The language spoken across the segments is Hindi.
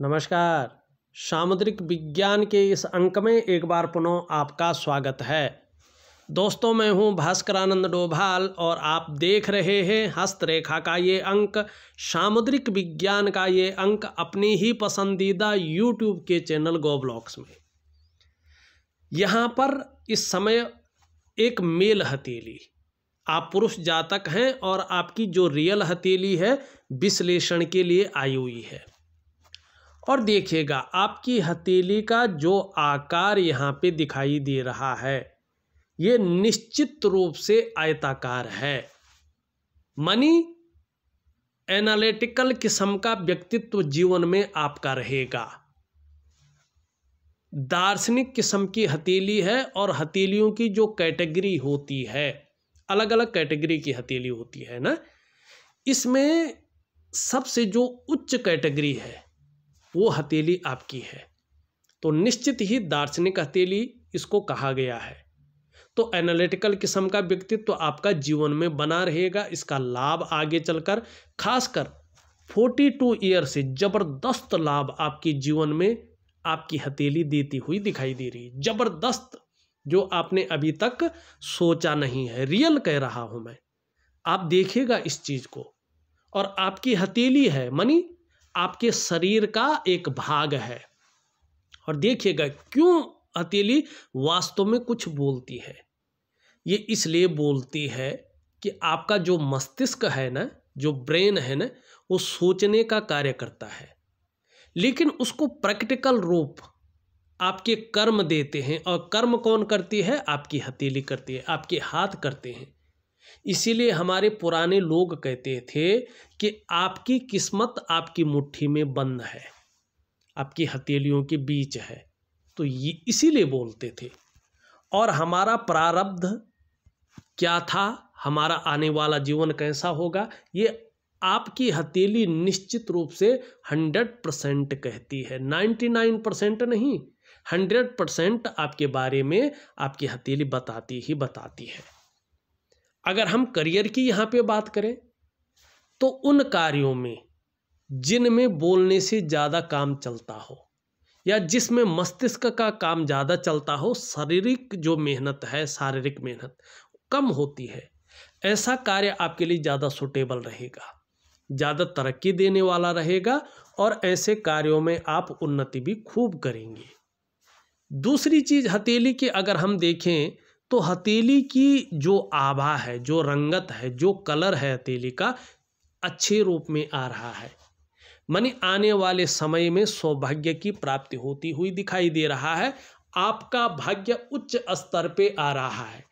नमस्कार सामुद्रिक विज्ञान के इस अंक में एक बार पुनः आपका स्वागत है दोस्तों मैं हूं भास्करानंद डोभाल और आप देख रहे हैं हस्तरेखा का ये अंक सामुद्रिक विज्ञान का ये अंक अपनी ही पसंदीदा यूट्यूब के चैनल गोब्लॉक्स में यहाँ पर इस समय एक मेल हथेली आप पुरुष जातक हैं और आपकी जो रियल हथेली है विश्लेषण के लिए आई हुई है और देखिएगा आपकी हथेली का जो आकार यहाँ पे दिखाई दे रहा है ये निश्चित रूप से आयताकार है मनी एनालिटिकल किस्म का व्यक्तित्व जीवन में आपका रहेगा दार्शनिक किस्म की हथेली है और हथेलियों की जो कैटेगरी होती है अलग अलग कैटेगरी की हथेली होती है ना इसमें सबसे जो उच्च कैटेगरी है वो हथेली आपकी है तो निश्चित ही दार्शनिक हथेली इसको कहा गया है तो एनालिटिकल किस्म का व्यक्तित्व तो आपका जीवन में बना रहेगा इसका लाभ आगे चलकर खासकर 42 ईयर से जबरदस्त लाभ आपके जीवन में आपकी हथेली देती हुई दिखाई दे रही है जबरदस्त जो आपने अभी तक सोचा नहीं है रियल कह रहा हूं मैं आप देखेगा इस चीज को और आपकी हथेली है मनी आपके शरीर का एक भाग है और देखिएगा क्यों अतीली वास्तव में कुछ बोलती है ये इसलिए बोलती है कि आपका जो मस्तिष्क है ना जो ब्रेन है ना वो सोचने का कार्य करता है लेकिन उसको प्रैक्टिकल रूप आपके कर्म देते हैं और कर्म कौन करती है आपकी हथेली करती है आपके हाथ करते हैं इसीलिए हमारे पुराने लोग कहते थे कि आपकी किस्मत आपकी मुट्ठी में बंद है आपकी हथेलियों के बीच है तो ये इसीलिए बोलते थे और हमारा प्रारब्ध क्या था हमारा आने वाला जीवन कैसा होगा ये आपकी हथेली निश्चित रूप से हंड्रेड परसेंट कहती है नाइन्टी नाइन परसेंट नहीं हंड्रेड परसेंट आपके बारे में आपकी हथेली बताती ही बताती है अगर हम करियर की यहाँ पे बात करें तो उन कार्यों में जिनमें बोलने से ज़्यादा काम चलता हो या जिसमें मस्तिष्क का काम ज़्यादा चलता हो शारीरिक जो मेहनत है शारीरिक मेहनत कम होती है ऐसा कार्य आपके लिए ज़्यादा सुटेबल रहेगा ज़्यादा तरक्की देने वाला रहेगा और ऐसे कार्यों में आप उन्नति भी खूब करेंगे दूसरी चीज़ हथेली की अगर हम देखें तो हथेली की जो आभा है जो रंगत है जो कलर है हथेली का अच्छे रूप में आ रहा है मन आने वाले समय में सौभाग्य की प्राप्ति होती हुई दिखाई दे रहा है आपका भाग्य उच्च स्तर पे आ रहा है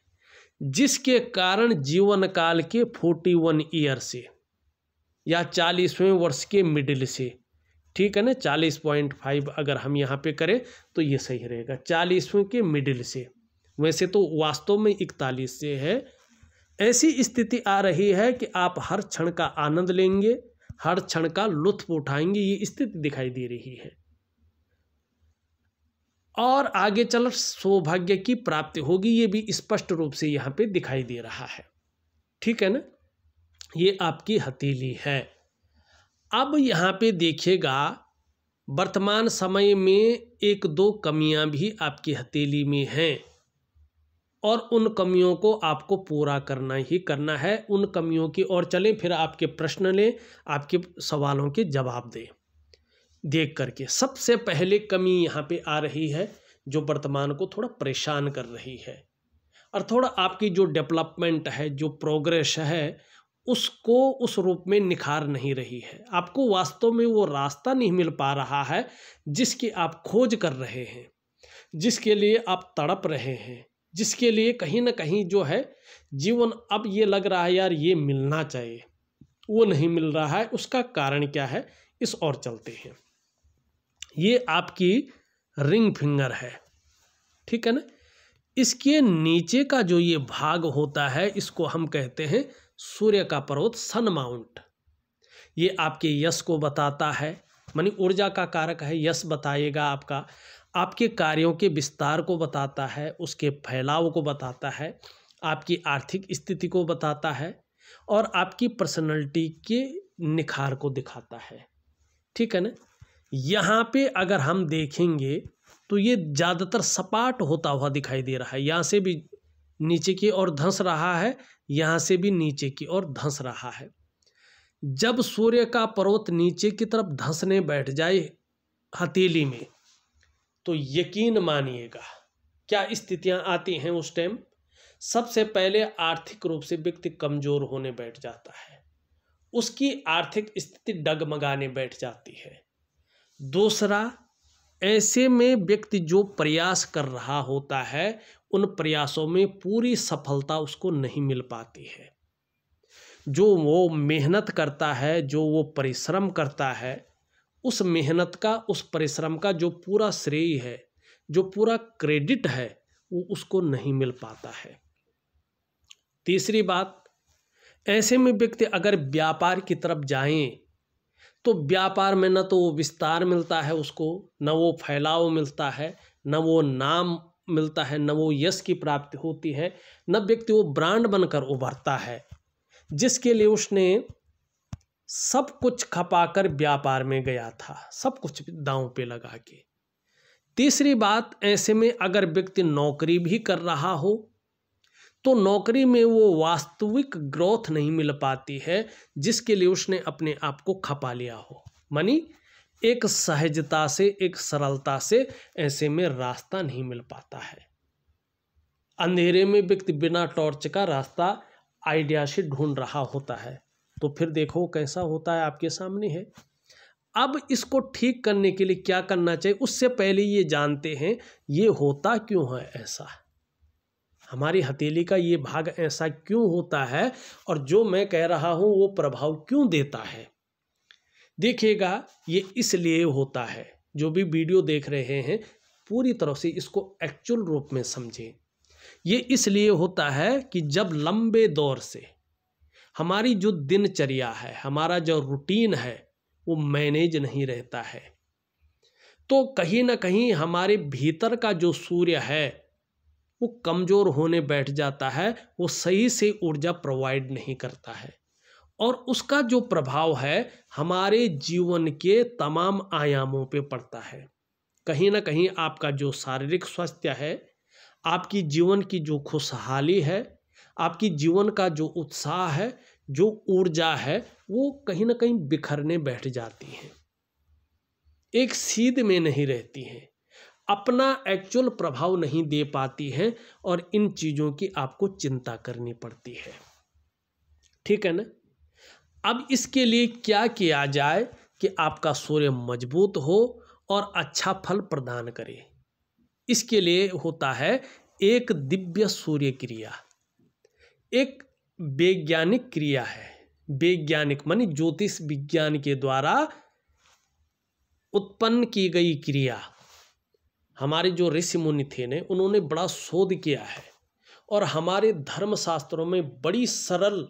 जिसके कारण जीवन काल के फोर्टी वन ईयर से या चालीसवें वर्ष के मिडिल से ठीक है ना चालीस पॉइंट फाइव अगर हम यहाँ पे करें तो ये सही रहेगा चालीसवें के मिडिल से वैसे तो वास्तव में इकतालीस से है ऐसी स्थिति आ रही है कि आप हर क्षण का आनंद लेंगे हर क्षण का लुत्फ उठाएंगे ये स्थिति दिखाई दे रही है और आगे चल सौभाग्य की प्राप्ति होगी ये भी स्पष्ट रूप से यहाँ पे दिखाई दे रहा है ठीक है ना ये आपकी हथेली है अब यहाँ पे देखिएगा वर्तमान समय में एक दो कमियाँ भी आपकी हथेली में हैं और उन कमियों को आपको पूरा करना ही करना है उन कमियों की और चलें फिर आपके प्रश्न लें आपके सवालों के जवाब दें देख करके सबसे पहले कमी यहाँ पे आ रही है जो वर्तमान को थोड़ा परेशान कर रही है और थोड़ा आपकी जो डेवलपमेंट है जो प्रोग्रेस है उसको उस रूप में निखार नहीं रही है आपको वास्तव में वो रास्ता नहीं मिल पा रहा है जिसकी आप खोज कर रहे हैं जिसके लिए आप तड़प रहे हैं जिसके लिए कहीं ना कहीं जो है जीवन अब ये लग रहा है यार ये मिलना चाहिए वो नहीं मिल रहा है उसका कारण क्या है इस और चलते हैं ये आपकी रिंग फिंगर है ठीक है ना इसके नीचे का जो ये भाग होता है इसको हम कहते हैं सूर्य का पर्वत सन माउंट ये आपके यश को बताता है मानी ऊर्जा का कारक है यश बताएगा आपका आपके कार्यों के विस्तार को बताता है उसके फैलाव को बताता है आपकी आर्थिक स्थिति को बताता है और आपकी पर्सनैलिटी के निखार को दिखाता है ठीक है ना यहाँ पे अगर हम देखेंगे तो ये ज़्यादातर सपाट होता हुआ दिखाई दे रहा है यहाँ से भी नीचे की ओर धंस रहा है यहाँ से भी नीचे की ओर धंस रहा है जब सूर्य का पर्वत नीचे की तरफ धंसने बैठ जाए हथेली में तो यकीन मानिएगा क्या स्थितियां आती हैं उस टाइम सबसे पहले आर्थिक रूप से व्यक्ति कमज़ोर होने बैठ जाता है उसकी आर्थिक स्थिति डगमगाने बैठ जाती है दूसरा ऐसे में व्यक्ति जो प्रयास कर रहा होता है उन प्रयासों में पूरी सफलता उसको नहीं मिल पाती है जो वो मेहनत करता है जो वो परिश्रम करता है उस मेहनत का उस परिश्रम का जो पूरा श्रेय है जो पूरा क्रेडिट है वो उसको नहीं मिल पाता है तीसरी बात ऐसे में व्यक्ति अगर व्यापार की तरफ जाए तो व्यापार में न तो वो विस्तार मिलता है उसको न वो फैलाव मिलता है न वो नाम मिलता है न वो यश की प्राप्ति होती है न व्यक्ति वो ब्रांड बनकर उभरता है जिसके लिए उसने सब कुछ खपाकर व्यापार में गया था सब कुछ दांव पे लगा के तीसरी बात ऐसे में अगर व्यक्ति नौकरी भी कर रहा हो तो नौकरी में वो वास्तविक ग्रोथ नहीं मिल पाती है जिसके लिए उसने अपने आप को खपा लिया हो मनी एक सहजता से एक सरलता से ऐसे में रास्ता नहीं मिल पाता है अंधेरे में व्यक्ति बिना टॉर्च का रास्ता आइडिया से ढूंढ रहा होता है तो फिर देखो कैसा होता है आपके सामने है अब इसको ठीक करने के लिए क्या करना चाहिए उससे पहले ये जानते हैं ये होता क्यों है ऐसा हमारी हथेली का ये भाग ऐसा क्यों होता है और जो मैं कह रहा हूं वो प्रभाव क्यों देता है देखिएगा ये इसलिए होता है जो भी वीडियो देख रहे हैं पूरी तरह से इसको एक्चुअल रूप में समझें ये इसलिए होता है कि जब लंबे दौर से हमारी जो दिनचर्या है हमारा जो रूटीन है वो मैनेज नहीं रहता है तो कहीं ना कहीं हमारे भीतर का जो सूर्य है वो कमज़ोर होने बैठ जाता है वो सही से ऊर्जा प्रोवाइड नहीं करता है और उसका जो प्रभाव है हमारे जीवन के तमाम आयामों पे पड़ता है कहीं ना कहीं आपका जो शारीरिक स्वास्थ्य है आपकी जीवन की जो खुशहाली है आपकी जीवन का जो उत्साह है जो ऊर्जा है वो कहीं ना कहीं बिखरने बैठ जाती है एक सीध में नहीं रहती है अपना एक्चुअल प्रभाव नहीं दे पाती है और इन चीज़ों की आपको चिंता करनी पड़ती है ठीक है ना अब इसके लिए क्या किया जाए कि आपका सूर्य मजबूत हो और अच्छा फल प्रदान करे इसके लिए होता है एक दिव्य सूर्य क्रिया एक वैज्ञानिक क्रिया है वैज्ञानिक मन ज्योतिष विज्ञान के द्वारा उत्पन्न की गई क्रिया हमारे जो ऋषि मुनि थे ने उन्होंने बड़ा शोध किया है और हमारे धर्मशास्त्रों में बड़ी सरल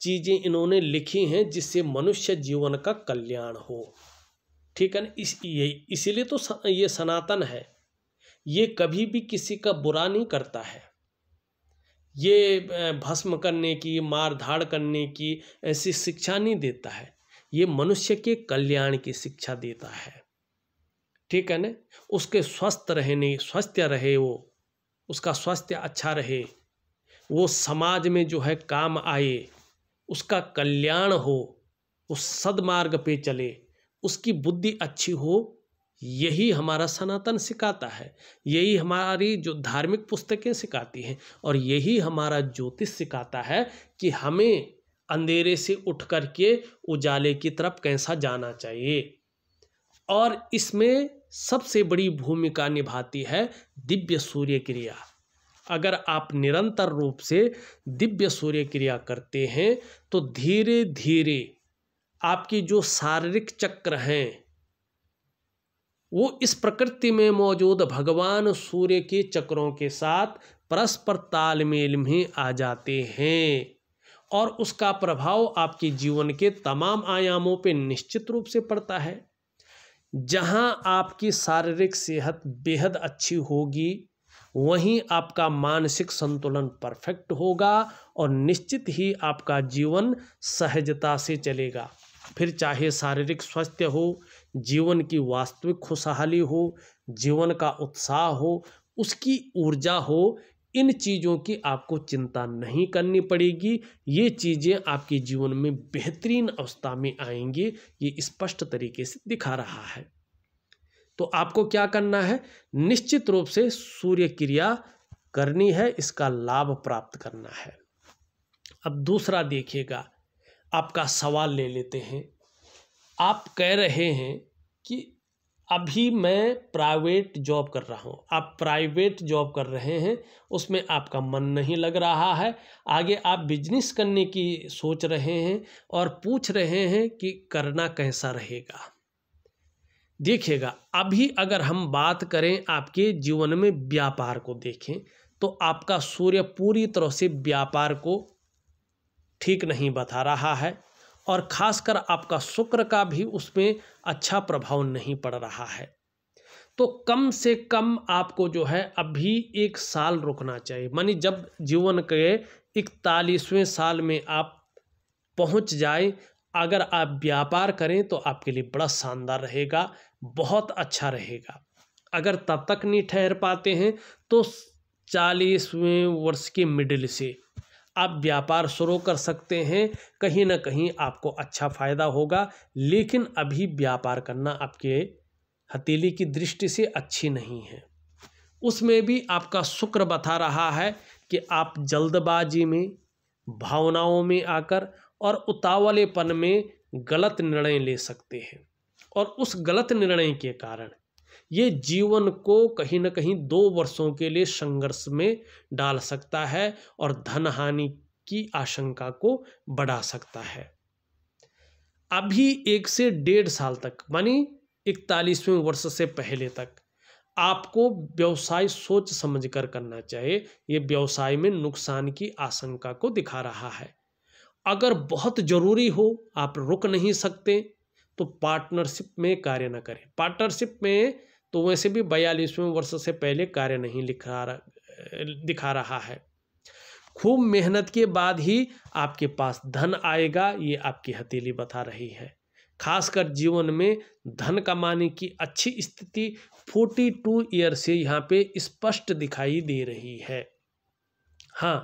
चीज़ें इन्होंने लिखी हैं जिससे मनुष्य जीवन का कल्याण हो ठीक है ना इस ये इसीलिए तो ये सनातन है ये कभी भी किसी का बुरा नहीं करता है ये भस्म करने की मार धाड़ करने की ऐसी शिक्षा नहीं देता है ये मनुष्य के कल्याण की शिक्षा देता है ठीक है ना उसके स्वस्थ रहने स्वस्थ रहे वो उसका स्वास्थ्य अच्छा रहे वो समाज में जो है काम आए उसका कल्याण हो उस सदमार्ग पे चले उसकी बुद्धि अच्छी हो यही हमारा सनातन सिखाता है यही हमारी जो धार्मिक पुस्तकें सिखाती हैं और यही हमारा ज्योतिष सिखाता है कि हमें अंधेरे से उठ कर के उजाले की तरफ कैसा जाना चाहिए और इसमें सबसे बड़ी भूमिका निभाती है दिव्य सूर्य क्रिया अगर आप निरंतर रूप से दिव्य सूर्य क्रिया करते हैं तो धीरे धीरे आपकी जो शारीरिक चक्र हैं वो इस प्रकृति में मौजूद भगवान सूर्य के चक्रों के साथ परस्पर तालमेल में आ जाते हैं और उसका प्रभाव आपके जीवन के तमाम आयामों पर निश्चित रूप से पड़ता है जहां आपकी शारीरिक सेहत बेहद अच्छी होगी वहीं आपका मानसिक संतुलन परफेक्ट होगा और निश्चित ही आपका जीवन सहजता से चलेगा फिर चाहे शारीरिक स्वास्थ्य हो जीवन की वास्तविक खुशहाली हो जीवन का उत्साह हो उसकी ऊर्जा हो इन चीज़ों की आपको चिंता नहीं करनी पड़ेगी ये चीज़ें आपके जीवन में बेहतरीन अवस्था में आएंगी ये स्पष्ट तरीके से दिखा रहा है तो आपको क्या करना है निश्चित रूप से सूर्य क्रिया करनी है इसका लाभ प्राप्त करना है अब दूसरा देखिएगा आपका सवाल ले लेते हैं आप कह रहे हैं कि अभी मैं प्राइवेट जॉब कर रहा हूँ आप प्राइवेट जॉब कर रहे हैं उसमें आपका मन नहीं लग रहा है आगे आप बिजनेस करने की सोच रहे हैं और पूछ रहे हैं कि करना कैसा रहेगा देखिएगा अभी अगर हम बात करें आपके जीवन में व्यापार को देखें तो आपका सूर्य पूरी तरह से व्यापार को ठीक नहीं बता रहा है और ख़ासकर आपका शुक्र का भी उसमें अच्छा प्रभाव नहीं पड़ रहा है तो कम से कम आपको जो है अभी एक साल रुकना चाहिए मानी जब जीवन के इकतालीसवें साल में आप पहुंच जाए अगर आप व्यापार करें तो आपके लिए बड़ा शानदार रहेगा बहुत अच्छा रहेगा अगर तब तक नहीं ठहर पाते हैं तो चालीसवें वर्ष के मिडिल से आप व्यापार शुरू कर सकते हैं कहीं ना कहीं आपको अच्छा फ़ायदा होगा लेकिन अभी व्यापार करना आपके हथेली की दृष्टि से अच्छी नहीं है उसमें भी आपका शुक्र बता रहा है कि आप जल्दबाजी में भावनाओं में आकर और उतावलेपन में गलत निर्णय ले सकते हैं और उस गलत निर्णय के कारण ये जीवन को कहीं ना कहीं दो वर्षों के लिए संघर्ष में डाल सकता है और धन हानि की आशंका को बढ़ा सकता है अभी एक से डेढ़ साल तक मानी इकतालीसवें वर्ष से पहले तक आपको व्यवसाय सोच समझ कर करना चाहिए ये व्यवसाय में नुकसान की आशंका को दिखा रहा है अगर बहुत ज़रूरी हो आप रुक नहीं सकते तो पार्टनरशिप में कार्य ना करें पार्टनरशिप में तो वैसे भी बयालीसवें वर्ष से पहले कार्य नहीं लिखा दिखा रहा है खूब मेहनत के बाद ही आपके पास धन आएगा ये आपकी हथेली बता रही है खासकर जीवन में धन कमाने की अच्छी स्थिति 42 ईयर से यहाँ पे स्पष्ट दिखाई दे रही है हाँ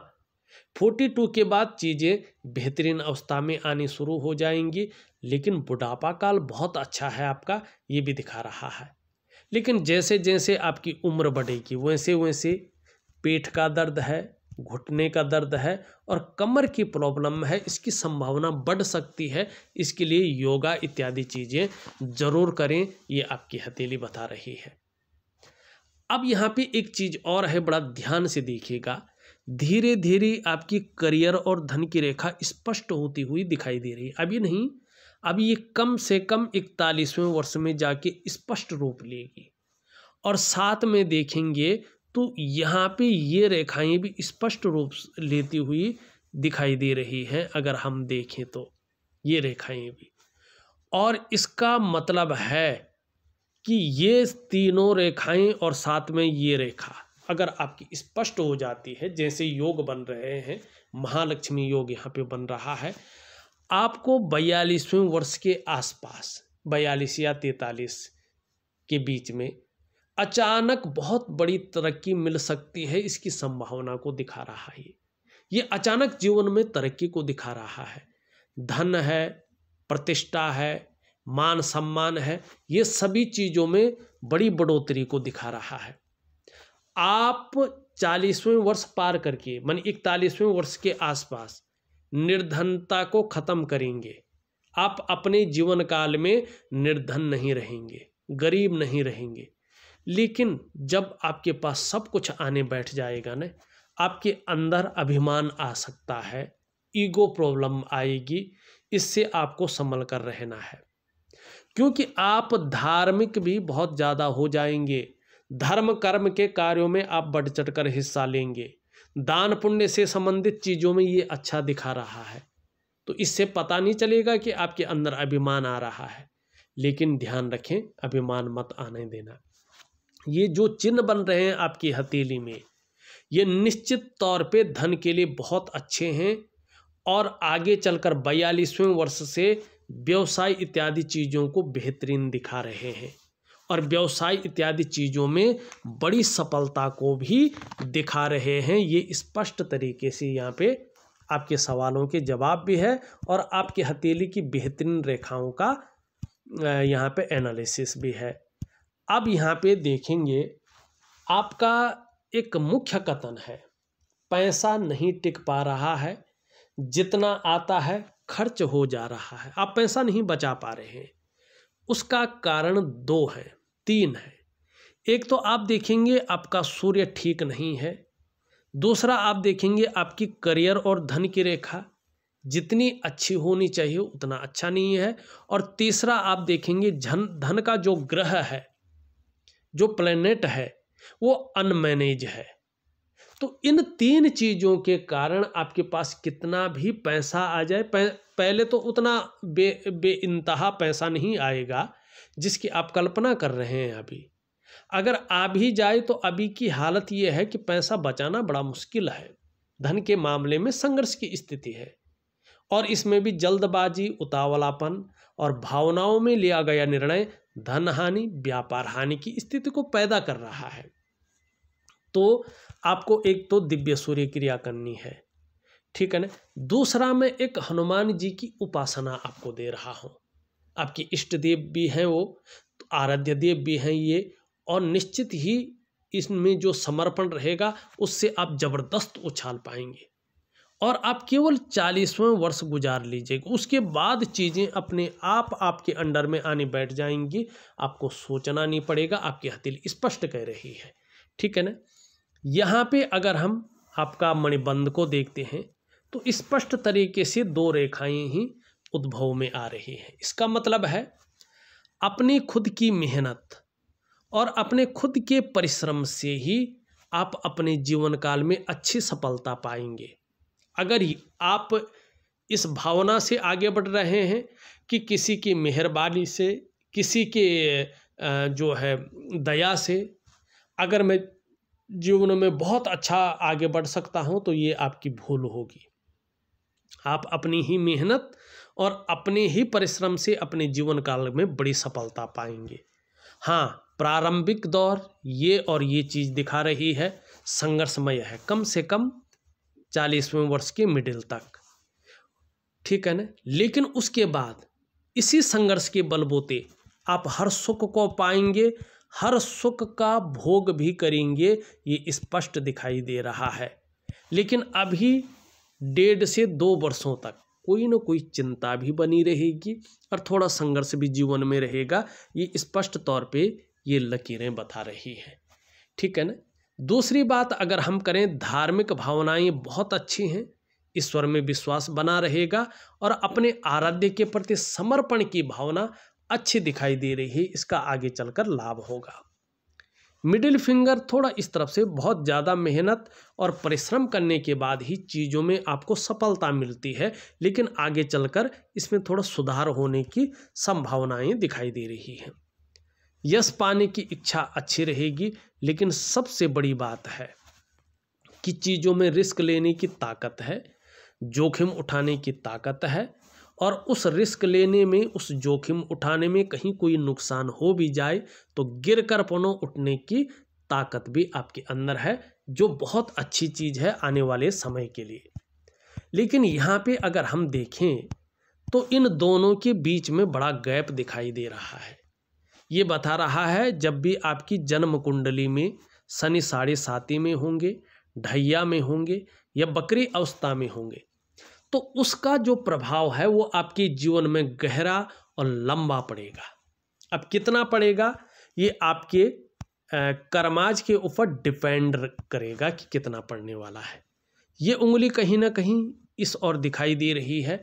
42 के बाद चीज़ें बेहतरीन अवस्था में आनी शुरू हो जाएंगी लेकिन बुढ़ापा काल बहुत अच्छा है आपका ये भी दिखा रहा है लेकिन जैसे जैसे आपकी उम्र बढ़ेगी वैसे वैसे पेट का दर्द है घुटने का दर्द है और कमर की प्रॉब्लम है इसकी संभावना बढ़ सकती है इसके लिए योगा इत्यादि चीज़ें ज़रूर करें ये आपकी हथेली बता रही है अब यहाँ पे एक चीज़ और है बड़ा ध्यान से देखिएगा धीरे धीरे आपकी करियर और धन की रेखा स्पष्ट होती हुई दिखाई दे रही है अभी नहीं अब ये कम से कम इकतालीसवें वर्ष में जाके स्पष्ट रूप लेगी और साथ में देखेंगे तो यहाँ पे ये रेखाएं भी स्पष्ट रूप लेती हुई दिखाई दे रही हैं अगर हम देखें तो ये रेखाएं भी और इसका मतलब है कि ये तीनों रेखाएं और साथ में ये रेखा अगर आपकी स्पष्ट हो जाती है जैसे योग बन रहे हैं महालक्ष्मी योग यहाँ पे बन रहा है आपको बयालीसवें वर्ष के आसपास बयालीस या तैतालीस के बीच में अचानक बहुत बड़ी तरक्की मिल सकती है इसकी संभावना को दिखा रहा है ये अचानक जीवन में तरक्की को दिखा रहा है धन है प्रतिष्ठा है मान सम्मान है ये सभी चीज़ों में बड़ी बढ़ोतरी को दिखा रहा है आप चालीसवें वर्ष पार करके मान इकतालीसवें वर्ष के आसपास निर्धनता को ख़त्म करेंगे आप अपने जीवन काल में निर्धन नहीं रहेंगे गरीब नहीं रहेंगे लेकिन जब आपके पास सब कुछ आने बैठ जाएगा ना आपके अंदर अभिमान आ सकता है ईगो प्रॉब्लम आएगी इससे आपको संभल कर रहना है क्योंकि आप धार्मिक भी बहुत ज़्यादा हो जाएंगे धर्म कर्म के कार्यों में आप बढ़ चढ़ कर हिस्सा लेंगे दान पुण्य से संबंधित चीज़ों में ये अच्छा दिखा रहा है तो इससे पता नहीं चलेगा कि आपके अंदर अभिमान आ रहा है लेकिन ध्यान रखें अभिमान मत आने देना ये जो चिन्ह बन रहे हैं आपकी हथेली में ये निश्चित तौर पे धन के लिए बहुत अच्छे हैं और आगे चलकर बयालीसवें वर्ष से व्यवसाय इत्यादि चीज़ों को बेहतरीन दिखा रहे हैं और व्यवसाय इत्यादि चीज़ों में बड़ी सफलता को भी दिखा रहे हैं ये स्पष्ट तरीके से यहाँ पे आपके सवालों के जवाब भी है और आपकी हथेली की बेहतरीन रेखाओं का यहाँ पे एनालिसिस भी है अब यहाँ पे देखेंगे आपका एक मुख्य कथन है पैसा नहीं टिक पा रहा है जितना आता है खर्च हो जा रहा है आप पैसा नहीं बचा पा रहे हैं उसका कारण दो है तीन है एक तो आप देखेंगे आपका सूर्य ठीक नहीं है दूसरा आप देखेंगे आपकी करियर और धन की रेखा जितनी अच्छी होनी चाहिए उतना अच्छा नहीं है और तीसरा आप देखेंगे धन धन का जो ग्रह है जो प्लेनेट है वो अनमैनेज है तो इन तीन चीज़ों के कारण आपके पास कितना भी पैसा आ जाए पहले तो उतना बे बे इंतहा पैसा नहीं आएगा जिसकी आप कल्पना कर रहे हैं अभी अगर आ भी जाए तो अभी की हालत यह है कि पैसा बचाना बड़ा मुश्किल है धन के मामले में संघर्ष की स्थिति है और इसमें भी जल्दबाजी उतावलापन और भावनाओं में लिया गया निर्णय धन हानि व्यापार हानि की स्थिति को पैदा कर रहा है तो आपको एक तो दिव्य सूर्य क्रिया करनी है ठीक है ना दूसरा मैं एक हनुमान जी की उपासना आपको दे रहा हूँ आपके इष्ट देव भी हैं वो तो आराध्य देव भी हैं ये और निश्चित ही इसमें जो समर्पण रहेगा उससे आप जबरदस्त उछाल पाएंगे और आप केवल चालीसवें वर्ष गुजार लीजिएगा उसके बाद चीज़ें अपने आप आपके अंडर में आने बैठ जाएंगी आपको सोचना नहीं पड़ेगा आपकी हथेली स्पष्ट कह रही है ठीक है ना यहाँ पे अगर हम आपका मणिबंध को देखते हैं तो स्पष्ट तरीके से दो रेखाएं ही उद्भव में आ रही है इसका मतलब है अपनी खुद की मेहनत और अपने खुद के परिश्रम से ही आप अपने जीवन काल में अच्छी सफलता पाएंगे अगर आप इस भावना से आगे बढ़ रहे हैं कि किसी की मेहरबानी से किसी के जो है दया से अगर मैं जीवन में बहुत अच्छा आगे बढ़ सकता हूँ तो ये आपकी भूल होगी आप अपनी ही मेहनत और अपने ही परिश्रम से अपने जीवन काल में बड़ी सफलता पाएंगे हाँ प्रारंभिक दौर ये और ये चीज़ दिखा रही है संघर्षमय है कम से कम चालीसवें वर्ष के मिडिल तक ठीक है ना लेकिन उसके बाद इसी संघर्ष के बलबूते आप हर सुख को पाएंगे हर सुख का भोग भी करेंगे ये स्पष्ट दिखाई दे रहा है लेकिन अभी डेढ़ से दो वर्षों तक कोई ना कोई चिंता भी बनी रहेगी और थोड़ा संघर्ष भी जीवन में रहेगा ये स्पष्ट तौर पे ये लकीरें बता रही हैं ठीक है ना दूसरी बात अगर हम करें धार्मिक भावनाएं बहुत अच्छी हैं ईश्वर में विश्वास बना रहेगा और अपने आराध्य के प्रति समर्पण की भावना अच्छी दिखाई दे रही है इसका आगे चलकर लाभ होगा मिडिल फिंगर थोड़ा इस तरफ से बहुत ज़्यादा मेहनत और परिश्रम करने के बाद ही चीज़ों में आपको सफलता मिलती है लेकिन आगे चलकर इसमें थोड़ा सुधार होने की संभावनाएं दिखाई दे रही हैं यश पाने की इच्छा अच्छी रहेगी लेकिन सबसे बड़ी बात है कि चीज़ों में रिस्क लेने की ताकत है जोखिम उठाने की ताकत है और उस रिस्क लेने में उस जोखिम उठाने में कहीं कोई नुकसान हो भी जाए तो गिर कर पुनः उठने की ताकत भी आपके अंदर है जो बहुत अच्छी चीज़ है आने वाले समय के लिए लेकिन यहाँ पे अगर हम देखें तो इन दोनों के बीच में बड़ा गैप दिखाई दे रहा है ये बता रहा है जब भी आपकी जन्म कुंडली में शनि साढ़े साती में होंगे ढैया में होंगे या बकरी अवस्था में होंगे तो उसका जो प्रभाव है वो आपके जीवन में गहरा और लंबा पड़ेगा अब कितना पड़ेगा ये आपके कर्माज के ऊपर डिपेंड करेगा कि कितना पड़ने वाला है ये उंगली कहीं ना कहीं इस और दिखाई दे रही है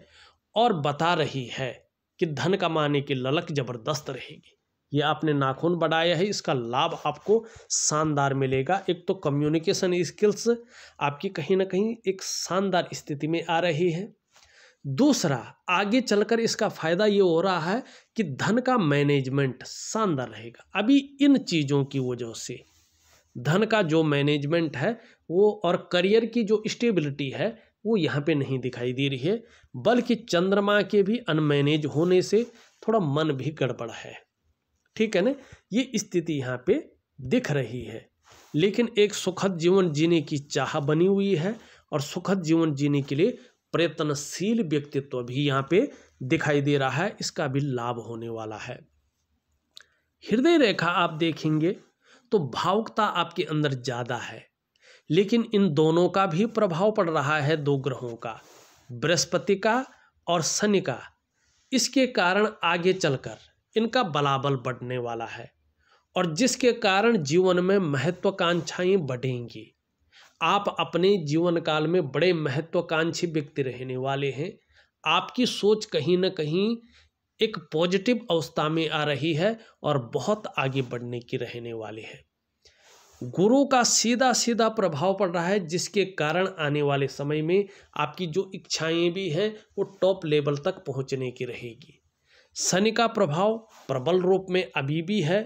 और बता रही है कि धन कमाने की ललक ज़बरदस्त रहेगी ये आपने नाखून बढ़ाया है इसका लाभ आपको शानदार मिलेगा एक तो कम्युनिकेशन स्किल्स आपकी कहीं ना कहीं एक शानदार स्थिति में आ रही है दूसरा आगे चलकर इसका फायदा ये हो रहा है कि धन का मैनेजमेंट शानदार रहेगा अभी इन चीज़ों की वजह से धन का जो मैनेजमेंट है वो और करियर की जो स्टेबिलिटी है वो यहाँ पे नहीं दिखाई दे रही है बल्कि चंद्रमा के भी अनमैनेज होने से थोड़ा मन भी गड़बड़ है ठीक है ना ये स्थिति यहाँ पे दिख रही है लेकिन एक सुखद जीवन जीने की चाह बनी हुई है और सुखद जीवन जीने के लिए प्रयत्नशील व्यक्तित्व तो भी यहाँ पे दिखाई दे रहा है इसका भी लाभ होने वाला है हृदय रेखा आप देखेंगे तो भावुकता आपके अंदर ज़्यादा है लेकिन इन दोनों का भी प्रभाव पड़ रहा है दो ग्रहों का बृहस्पति का और शनि का इसके कारण आगे चलकर इनका बलाबल बढ़ने वाला है और जिसके कारण जीवन में महत्वाकांक्षाएं बढ़ेंगी आप अपने जीवन काल में बड़े महत्वाकांक्षी व्यक्ति रहने वाले हैं आपकी सोच कहीं ना कहीं एक पॉजिटिव अवस्था में आ रही है और बहुत आगे बढ़ने की रहने वाली है गुरु का सीधा सीधा प्रभाव पड़ रहा है जिसके कारण आने वाले समय में आपकी जो इच्छाएं भी हैं वो टॉप लेवल तक पहुंचने की रहेगी शनि का प्रभाव प्रबल रूप में अभी भी है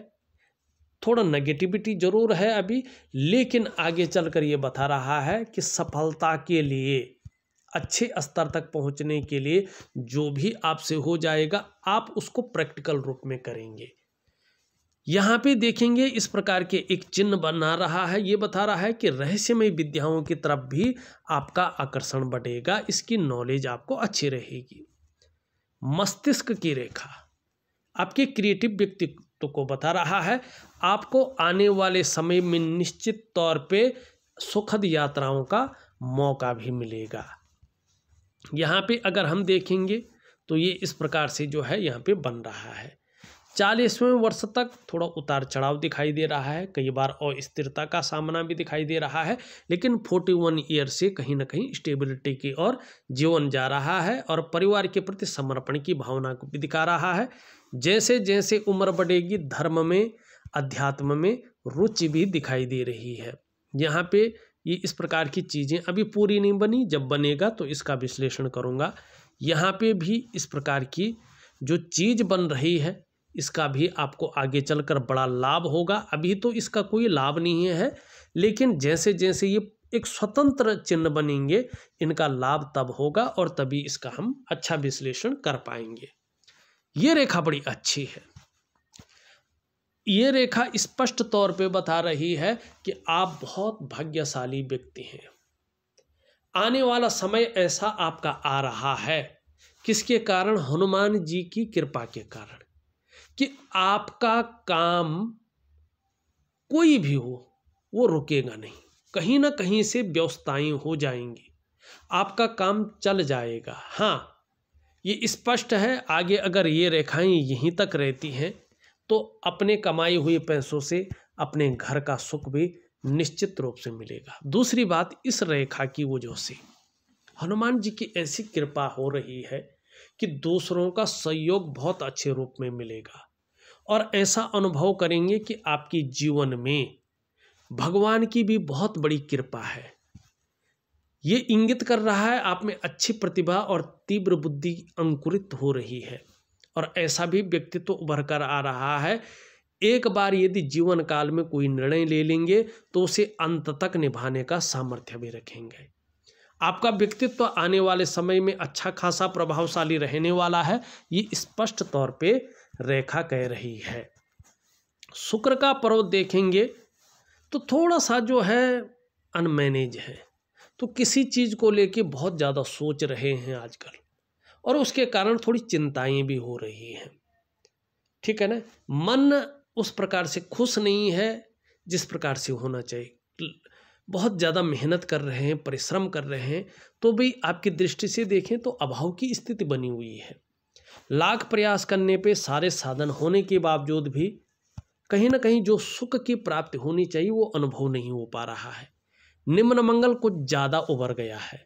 थोड़ा नेगेटिविटी जरूर है अभी लेकिन आगे चलकर ये बता रहा है कि सफलता के लिए अच्छे स्तर तक पहुंचने के लिए जो भी आपसे हो जाएगा आप उसको प्रैक्टिकल रूप में करेंगे यहाँ पे देखेंगे इस प्रकार के एक चिन्ह बना रहा है ये बता रहा है कि रहस्यमय विद्याओं की तरफ भी आपका आकर्षण बढ़ेगा इसकी नॉलेज आपको अच्छी रहेगी मस्तिष्क की रेखा आपके क्रिएटिव व्यक्तित्व को बता रहा है आपको आने वाले समय में निश्चित तौर पे सुखद यात्राओं का मौका भी मिलेगा यहाँ पे अगर हम देखेंगे तो ये इस प्रकार से जो है यहाँ पे बन रहा है चालीसवें वर्ष तक थोड़ा उतार चढ़ाव दिखाई दे रहा है कई बार अस्थिरता का सामना भी दिखाई दे रहा है लेकिन फोर्टी वन ईयर से कहीं ना कहीं स्टेबिलिटी की ओर जीवन जा रहा है और परिवार के प्रति समर्पण की भावना को भी दिखा रहा है जैसे जैसे उम्र बढ़ेगी धर्म में अध्यात्म में रुचि भी दिखाई दे रही है यहाँ पे ये इस प्रकार की चीज़ें अभी पूरी नहीं बनी जब बनेगा तो इसका विश्लेषण करूँगा यहाँ पे भी इस प्रकार की जो चीज़ बन रही है इसका भी आपको आगे चलकर बड़ा लाभ होगा अभी तो इसका कोई लाभ नहीं है लेकिन जैसे जैसे ये एक स्वतंत्र चिन्ह बनेंगे इनका लाभ तब होगा और तभी इसका हम अच्छा विश्लेषण कर पाएंगे ये रेखा बड़ी अच्छी है ये रेखा स्पष्ट तौर पे बता रही है कि आप बहुत भाग्यशाली व्यक्ति हैं आने वाला समय ऐसा आपका आ रहा है किसके कारण हनुमान जी की कृपा के कारण कि आपका काम कोई भी हो वो रुकेगा नहीं कहीं ना कहीं से व्यवस्थाएं हो जाएंगी आपका काम चल जाएगा हाँ ये स्पष्ट है आगे अगर ये रेखाएं यहीं तक रहती हैं तो अपने कमाई हुए पैसों से अपने घर का सुख भी निश्चित रूप से मिलेगा दूसरी बात इस रेखा की वजह से हनुमान जी की ऐसी कृपा हो रही है कि दूसरों का सहयोग बहुत अच्छे रूप में मिलेगा और ऐसा अनुभव करेंगे कि आपकी जीवन में भगवान की भी बहुत बड़ी कृपा है ये इंगित कर रहा है आप में अच्छी प्रतिभा और तीव्र बुद्धि अंकुरित हो रही है और ऐसा भी व्यक्तित्व तो उभर कर आ रहा है एक बार यदि जीवन काल में कोई निर्णय ले लेंगे तो उसे अंत तक निभाने का सामर्थ्य भी रखेंगे आपका व्यक्तित्व तो आने वाले समय में अच्छा खासा प्रभावशाली रहने वाला है ये स्पष्ट तौर पे रेखा कह रही है शुक्र का पर्वत देखेंगे तो थोड़ा सा जो है अनमैनेज है तो किसी चीज़ को लेके बहुत ज़्यादा सोच रहे हैं आजकल और उसके कारण थोड़ी चिंताएं भी हो रही हैं ठीक है ना मन उस प्रकार से खुश नहीं है जिस प्रकार से होना चाहिए बहुत ज़्यादा मेहनत कर रहे हैं परिश्रम कर रहे हैं तो भी आपकी दृष्टि से देखें तो अभाव की स्थिति बनी हुई है लाख प्रयास करने पे सारे साधन होने के बावजूद भी कहीं ना कहीं जो सुख की प्राप्ति होनी चाहिए वो अनुभव नहीं हो पा रहा है निम्न मंगल कुछ ज़्यादा उभर गया है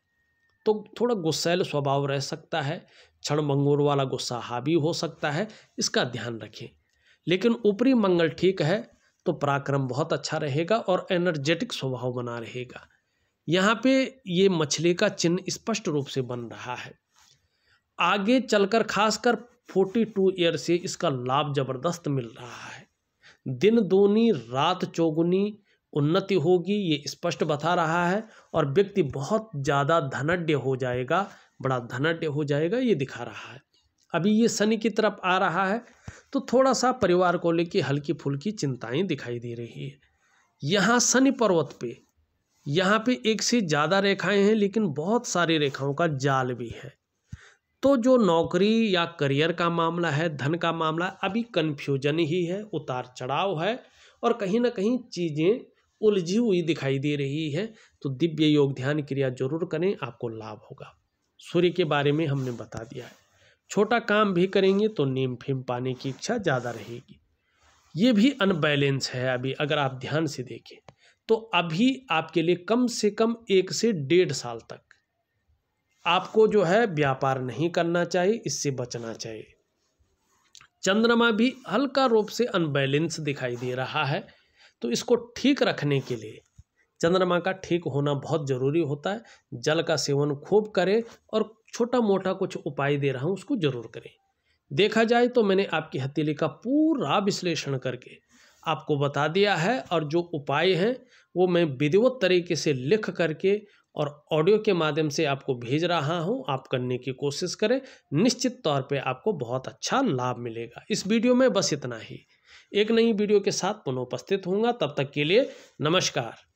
तो थोड़ा गुस्सैल स्वभाव रह सकता है क्षण मंगोर वाला गुस्सा हावी हो सकता है इसका ध्यान रखें लेकिन ऊपरी मंगल ठीक है तो पराक्रम बहुत अच्छा रहेगा और एनर्जेटिक स्वभाव बना रहेगा यहाँ पे ये मछली का चिन्ह स्पष्ट रूप से बन रहा है आगे चलकर खासकर फोर्टी टू ईयर से इसका लाभ जबरदस्त मिल रहा है दिन दोनी रात चौगुनी उन्नति होगी ये स्पष्ट बता रहा है और व्यक्ति बहुत ज़्यादा धनड्य हो जाएगा बड़ा धनड्य हो जाएगा ये दिखा रहा है अभी ये शनि की तरफ आ रहा है तो थोड़ा सा परिवार को लेके हल्की फुल्की चिंताएं दिखाई दे रही है यहाँ शनि पर्वत पे यहाँ पे एक से ज़्यादा रेखाएं हैं लेकिन बहुत सारी रेखाओं का जाल भी है तो जो नौकरी या करियर का मामला है धन का मामला अभी कन्फ्यूजन ही है उतार चढ़ाव है और कहीं ना कहीं चीज़ें उलझी हुई दिखाई दे रही है तो दिव्य योग ध्यान क्रिया जरूर करें आपको लाभ होगा सूर्य के बारे में हमने बता दिया है छोटा काम भी करेंगे तो नीम फीम पाने की इच्छा ज़्यादा रहेगी ये भी अनबैलेंस है अभी अगर आप ध्यान से देखें तो अभी आपके लिए कम से कम एक से डेढ़ साल तक आपको जो है व्यापार नहीं करना चाहिए इससे बचना चाहिए चंद्रमा भी हल्का रूप से अनबैलेंस दिखाई दे रहा है तो इसको ठीक रखने के लिए चंद्रमा का ठीक होना बहुत ज़रूरी होता है जल का सेवन खूब करें और छोटा मोटा कुछ उपाय दे रहा हूँ उसको ज़रूर करें देखा जाए तो मैंने आपकी हथेली का पूरा विश्लेषण करके आपको बता दिया है और जो उपाय हैं वो मैं विधिवत तरीके से लिख करके और ऑडियो के माध्यम से आपको भेज रहा हूं आप करने की कोशिश करें निश्चित तौर पे आपको बहुत अच्छा लाभ मिलेगा इस वीडियो में बस इतना ही एक नई वीडियो के साथ पुनः उपस्थित होऊंगा तब तक के लिए नमस्कार